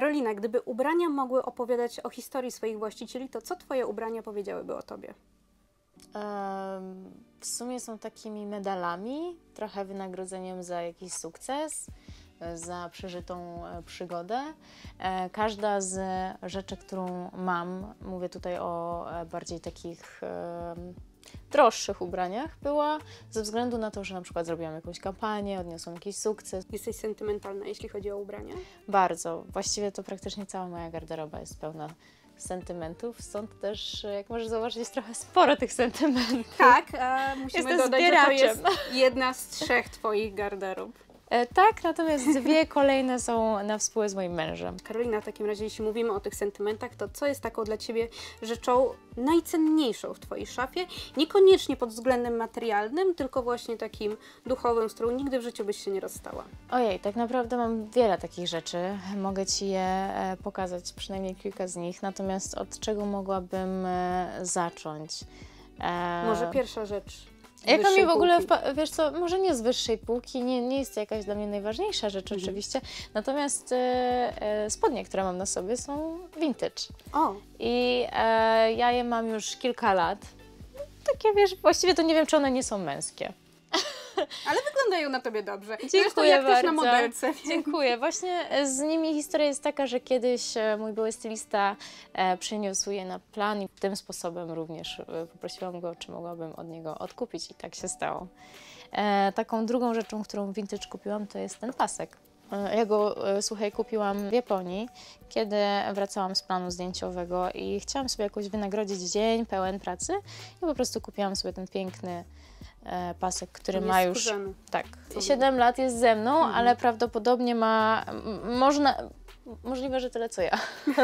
Karolina, gdyby ubrania mogły opowiadać o historii swoich właścicieli, to co Twoje ubrania powiedziałyby o Tobie? W sumie są takimi medalami, trochę wynagrodzeniem za jakiś sukces, e, za przeżytą e, przygodę. E, każda z rzeczy, którą mam, mówię tutaj o bardziej takich droższych ubraniach była, ze względu na to, że na przykład zrobiłam jakąś kampanię, odniosłam jakiś sukces. Jesteś sentymentalna, jeśli chodzi o ubrania? Bardzo. Właściwie to praktycznie cała moja garderoba jest pełna sentymentów, stąd też, jak możesz zauważyć, jest trochę sporo tych sentymentów. Tak, a musimy Jestem dodać, zbieraczem. że to jest jedna z trzech Twoich garderób. E, tak, natomiast dwie kolejne są na współę z moim mężem. Karolina, w takim razie, jeśli mówimy o tych sentymentach, to co jest taką dla Ciebie rzeczą najcenniejszą w Twojej szafie? Niekoniecznie pod względem materialnym, tylko właśnie takim duchowym, z którą nigdy w życiu byś się nie rozstała. Ojej, tak naprawdę mam wiele takich rzeczy. Mogę Ci je e, pokazać, przynajmniej kilka z nich. Natomiast od czego mogłabym e, zacząć? Może pierwsza rzecz Jaka mi w ogóle, półki. wiesz co, może nie z wyższej półki, nie, nie jest to jakaś dla mnie najważniejsza rzecz mhm. oczywiście, natomiast e, e, spodnie, które mam na sobie są vintage. O. I e, ja je mam już kilka lat. Takie, wiesz, właściwie to nie wiem, czy one nie są męskie. Ale wyglądają na tobie dobrze. Dziękuję Zresztą jak bardzo. też na modelce. Dziękuję. Właśnie e, z nimi historia jest taka, że kiedyś e, mój były stylista e, przyniósł je na plan i tym sposobem również poprosiłam go, czy mogłabym od niego odkupić i tak się stało. Taką drugą rzeczą, którą w Vintage kupiłam, to jest ten pasek. Ja go, słuchaj, kupiłam w Japonii, kiedy wracałam z planu zdjęciowego i chciałam sobie jakoś wynagrodzić dzień pełen pracy i po prostu kupiłam sobie ten piękny E, pasek, który ma już skórzany. tak, 7 lat jest ze mną, mhm. ale prawdopodobnie ma można możliwe, że tyle co ja,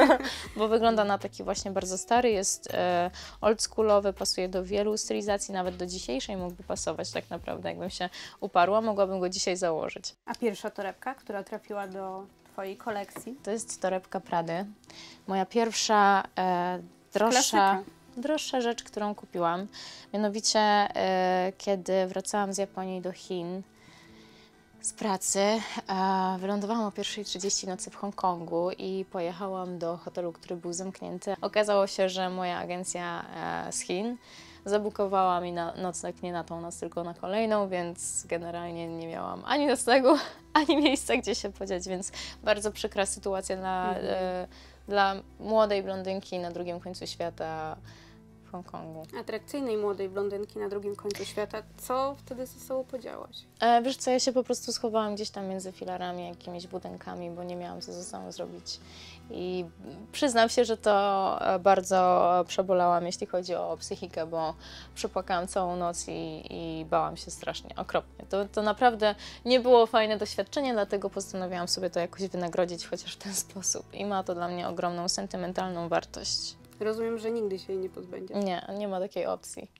bo wygląda na taki właśnie bardzo stary, jest e, oldschoolowy, pasuje do wielu stylizacji, nawet do dzisiejszej mógłby pasować tak naprawdę, jakbym się uparła, mogłabym go dzisiaj założyć. A pierwsza torebka, która trafiła do Twojej kolekcji? To jest torebka Prady. Moja pierwsza e, droższa... Klasyka droższa rzecz, którą kupiłam. Mianowicie, e, kiedy wracałam z Japonii do Chin z pracy, wylądowałam o 1.30 nocy w Hongkongu i pojechałam do hotelu, który był zamknięty. Okazało się, że moja agencja e, z Chin zabukowała mi na nocleg nie na tą noc, tylko na kolejną, więc generalnie nie miałam ani noclegu, ani miejsca, gdzie się podziać, więc bardzo przykra sytuacja dla, mm -hmm. e, dla młodej blondynki na drugim końcu świata. Hongkongu. Atrakcyjnej młodej blondynki na drugim końcu świata. Co wtedy ze sobą podziałaś? E, wiesz co, ja się po prostu schowałam gdzieś tam między filarami, jakimiś budynkami, bo nie miałam co ze sobą zrobić. I przyznam się, że to e, bardzo przebolałam, jeśli chodzi o psychikę, bo przepłakałam całą noc i, i bałam się strasznie, okropnie. To, to naprawdę nie było fajne doświadczenie, dlatego postanowiłam sobie to jakoś wynagrodzić, chociaż w ten sposób. I ma to dla mnie ogromną sentymentalną wartość. Rozumiem, że nigdy się jej nie pozbędziesz. Nie, nie ma takiej opcji.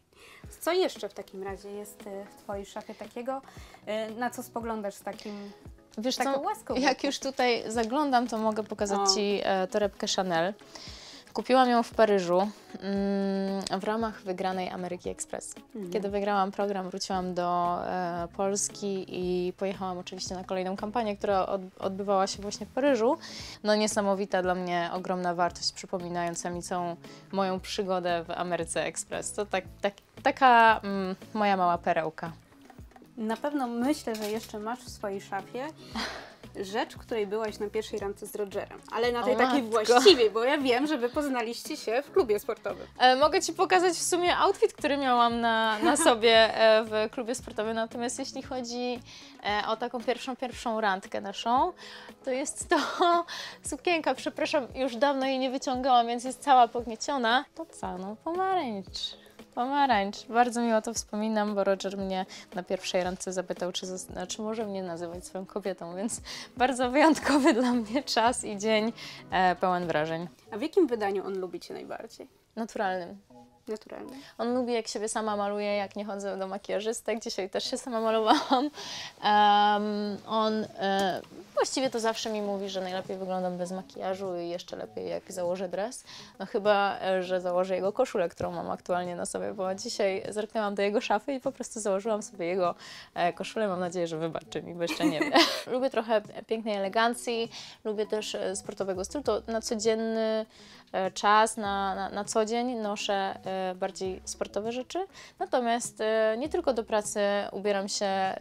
Co jeszcze w takim razie jest y, w Twojej szafie takiego, y, na co spoglądasz z takim Wiesz taką co, łaską? Jak już tutaj zaglądam, to mogę pokazać o. Ci e, torebkę Chanel. Kupiłam ją w Paryżu mm, w ramach wygranej Ameryki Express. Mhm. Kiedy wygrałam program, wróciłam do e, Polski i pojechałam oczywiście na kolejną kampanię, która odbywała się właśnie w Paryżu. No niesamowita dla mnie ogromna wartość, przypominająca mi całą moją przygodę w Ameryce Express. To tak, tak, taka mm, moja mała perełka. Na pewno myślę, że jeszcze masz w swojej szafie rzecz, której byłaś na pierwszej randce z Rogerem, ale na tej o takiej właściwej, bo ja wiem, że wy poznaliście się w klubie sportowym. E, mogę ci pokazać w sumie outfit, który miałam na, na sobie e, w klubie sportowym, natomiast jeśli chodzi e, o taką pierwszą, pierwszą randkę naszą, to jest to sukienka, przepraszam, już dawno jej nie wyciągałam, więc jest cała pognieciona, to całą no pomarańcz. Pomarańcz. Bardzo miło to wspominam, bo Roger mnie na pierwszej randce zapytał, czy, czy znaczy, może mnie nazywać swoją kobietą, więc bardzo wyjątkowy dla mnie czas i dzień e, pełen wrażeń. A w jakim wydaniu on lubi Cię najbardziej? Naturalnym naturalny. On lubi, jak siebie sama maluje, jak nie chodzę do makijażystek. Dzisiaj też się sama malowałam. Um, on e, właściwie to zawsze mi mówi, że najlepiej wyglądam bez makijażu i jeszcze lepiej, jak założę dres. No chyba, e, że założę jego koszulę, którą mam aktualnie na sobie, bo dzisiaj zerknęłam do jego szafy i po prostu założyłam sobie jego e, koszulę. Mam nadzieję, że wybaczy mi, bo jeszcze nie wiem. lubię trochę pięknej elegancji, lubię też sportowego stylu. To na codzienny E, czas na, na, na co dzień noszę e, bardziej sportowe rzeczy. Natomiast e, nie tylko do pracy ubieram się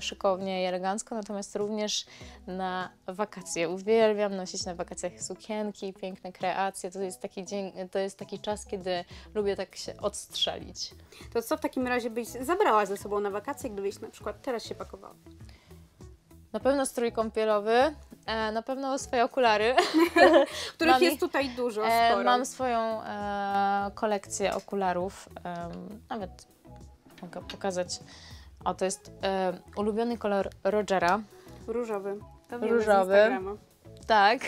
szykownie i elegancko, natomiast również na wakacje. Uwielbiam nosić na wakacjach sukienki, piękne kreacje. To jest taki, dzień, to jest taki czas, kiedy lubię tak się odstrzelić. To co w takim razie byś zabrała ze sobą na wakacje, gdybyś na przykład teraz się pakowała? Na pewno strój kąpielowy, E, na pewno swoje okulary. Których mam, jest tutaj dużo. E, mam swoją e, kolekcję okularów. nawet mogę pokazać. O, to jest e, ulubiony kolor Rogera. Różowy. To Różowy. Tak.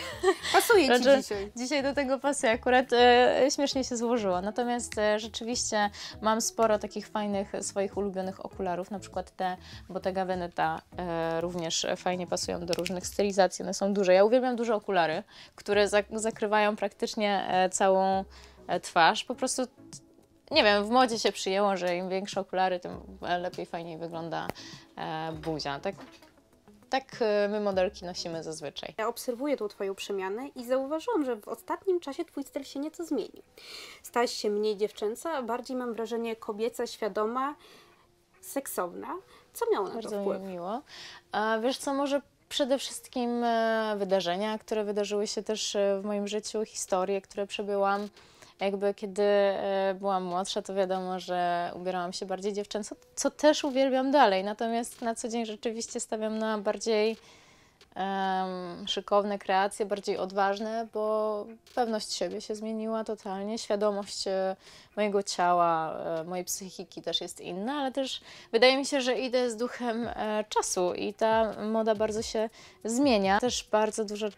Pasuje ci znaczy, dzisiaj. Dzisiaj do tego pasuje. Akurat e, śmiesznie się złożyło. Natomiast e, rzeczywiście mam sporo takich fajnych swoich ulubionych okularów, na przykład te Bottega Veneta e, również fajnie pasują do różnych stylizacji. One są duże. Ja uwielbiam duże okulary, które zakrywają praktycznie e, całą e, twarz. Po prostu nie wiem, w modzie się przyjęło, że im większe okulary, tym e, lepiej, fajniej wygląda e, buzia. Tak tak y, my modelki nosimy zazwyczaj. Ja obserwuję tą Twoją przemianę i zauważyłam, że w ostatnim czasie Twój styl się nieco zmienił. Stałaś się mniej dziewczęca, bardziej mam wrażenie kobieca, świadoma, seksowna. Co miało na Bardzo to wpływ? Bardzo mi miło. A wiesz co, może przede wszystkim e, wydarzenia, które wydarzyły się też e, w moim życiu, historie, które przebyłam jakby kiedy e, byłam młodsza, to wiadomo, że ubierałam się bardziej dziewczęco, co też uwielbiam dalej. Natomiast na co dzień rzeczywiście stawiam na bardziej um, szykowne kreacje, bardziej odważne, bo pewność siebie się zmieniła totalnie, świadomość e, mojego ciała, e, mojej psychiki też jest inna, ale też wydaje mi się, że idę z duchem czasu i ta moda bardzo się zmienia. Też bardzo dużo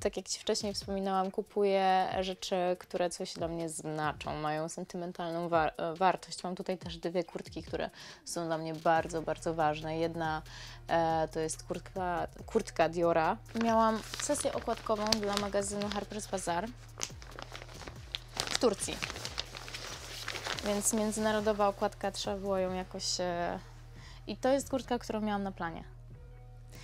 tak jak Ci wcześniej wspominałam, kupuję rzeczy, które coś dla mnie znaczą, mają sentymentalną wa e, wartość. Mam tutaj też dwie kurtki, które są dla mnie bardzo, bardzo ważne. Jedna e, to jest kurtka, kurtka Diora. Miałam sesję okładkową dla magazynu Harper's Bazaar w Turcji. Więc międzynarodowa okładka, trzeba było ją jakoś... E... I to jest kurtka, którą miałam na planie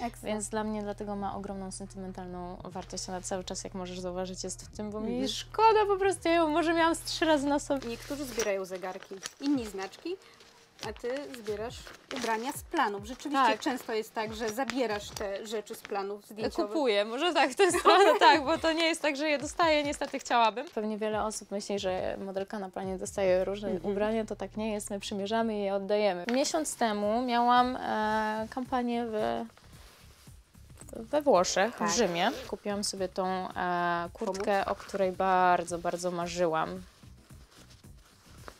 Excellent. Więc dla mnie dlatego ma ogromną sentymentalną wartość. Ona cały czas, jak możesz zauważyć, jest w tym, bo mi mhm. szkoda po prostu ją, może miałam z trzy razy na sobie. Niektórzy zbierają zegarki, inni znaczki, a ty zbierasz ubrania z planów. Rzeczywiście tak. często jest tak, że zabierasz te rzeczy z planów zdjęciowych. Kupuję, może tak, to jest plan, tak, bo to nie jest tak, że je dostaję, niestety chciałabym. Pewnie wiele osób myśli, że modelka na planie dostaje różne mm -hmm. ubrania, to tak nie jest, my przymierzamy i je oddajemy. Miesiąc temu miałam e, kampanię w we Włoszech, tak. w Rzymie. Kupiłam sobie tą e, kurtkę, o której bardzo, bardzo marzyłam.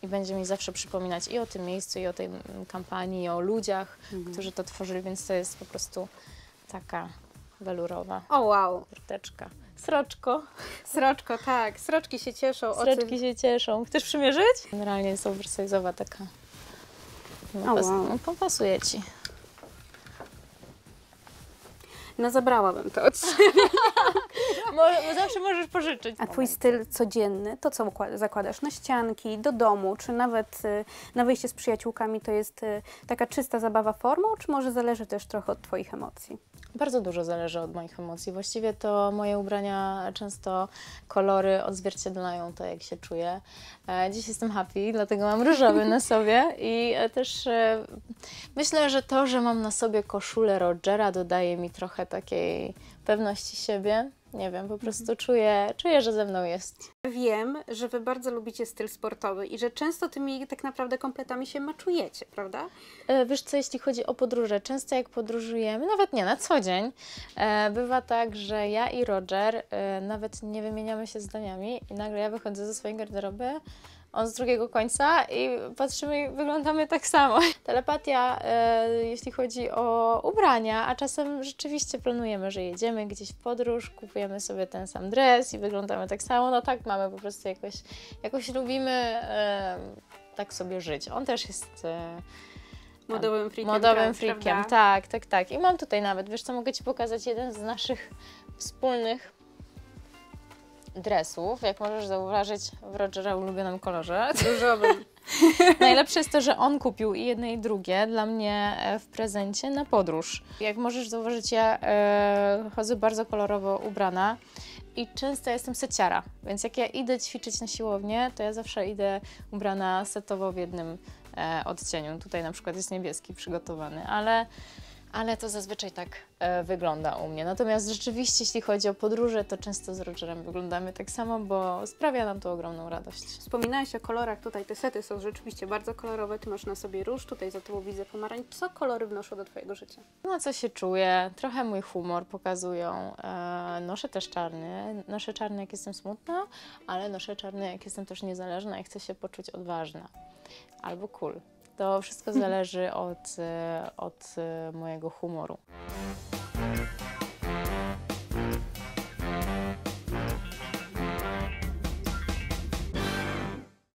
I będzie mi zawsze przypominać i o tym miejscu, i o tej kampanii, i o ludziach, mhm. którzy to tworzyli, więc to jest po prostu taka welurowa. O wow! Kurteczka. Sroczko. Sroczko, tak. Sroczki się cieszą. Sroczki się cieszą. Chcesz przymierzyć? Generalnie jest oversize'owa taka. No, oh, pas wow. no, pasuje Ci. No zabrałabym to od siebie. Zawsze możesz pożyczyć. A twój styl codzienny, to co zakładasz na no, ścianki, do domu, czy nawet y, na wyjście z przyjaciółkami, to jest y, taka czysta zabawa formą, czy może zależy też trochę od twoich emocji? Bardzo dużo zależy od moich emocji. Właściwie to moje ubrania, często kolory odzwierciedlają to, jak się czuję. E, dziś jestem happy, dlatego mam różowy na sobie i e, też e, myślę, że to, że mam na sobie koszulę Rogera dodaje mi trochę takiej pewności siebie. Nie wiem, po mhm. prostu czuję, czuję, że ze mną jest. Wiem, że Wy bardzo lubicie styl sportowy i że często tymi tak naprawdę kompletami się maczujecie, prawda? E, wiesz co, jeśli chodzi o podróże, często jak podróżujemy, nawet nie na co dzień, e, bywa tak, że ja i Roger e, nawet nie wymieniamy się zdaniami i nagle ja wychodzę ze swojej garderoby, on z drugiego końca i patrzymy, wyglądamy tak samo. Telepatia, e, jeśli chodzi o ubrania, a czasem rzeczywiście planujemy, że jedziemy gdzieś w podróż, kupujemy sobie ten sam dres i wyglądamy tak samo. No tak mamy po prostu jakoś, jakoś lubimy e, tak sobie żyć. On też jest. E, modowym freakiem. Modowym freakiem, tak, tak, tak. I mam tutaj nawet, wiesz co, mogę Ci pokazać jeden z naszych wspólnych dresów, jak możesz zauważyć w Rogera ulubionym kolorze. Różowym. Najlepsze jest to, że on kupił i jedne i drugie dla mnie e, w prezencie na podróż. Jak możesz zauważyć, ja e, chodzę bardzo kolorowo ubrana i często jestem seciara, więc jak ja idę ćwiczyć na siłownię, to ja zawsze idę ubrana setowo w jednym e, odcieniu. Tutaj na przykład jest niebieski przygotowany, ale ale to zazwyczaj tak e, wygląda u mnie. Natomiast rzeczywiście, jeśli chodzi o podróże, to często z Rogerem wyglądamy tak samo, bo sprawia nam to ogromną radość. Wspominałeś o kolorach, tutaj te sety są rzeczywiście bardzo kolorowe, Ty masz na sobie róż, tutaj za tobą widzę pomarańcz. Co kolory wnoszą do Twojego życia? No, co się czuję, trochę mój humor pokazują. E, noszę też czarny, noszę czarny jak jestem smutna, ale noszę czarny jak jestem też niezależna i chcę się poczuć odważna albo cool. To wszystko zależy od, e, od e, mojego humoru.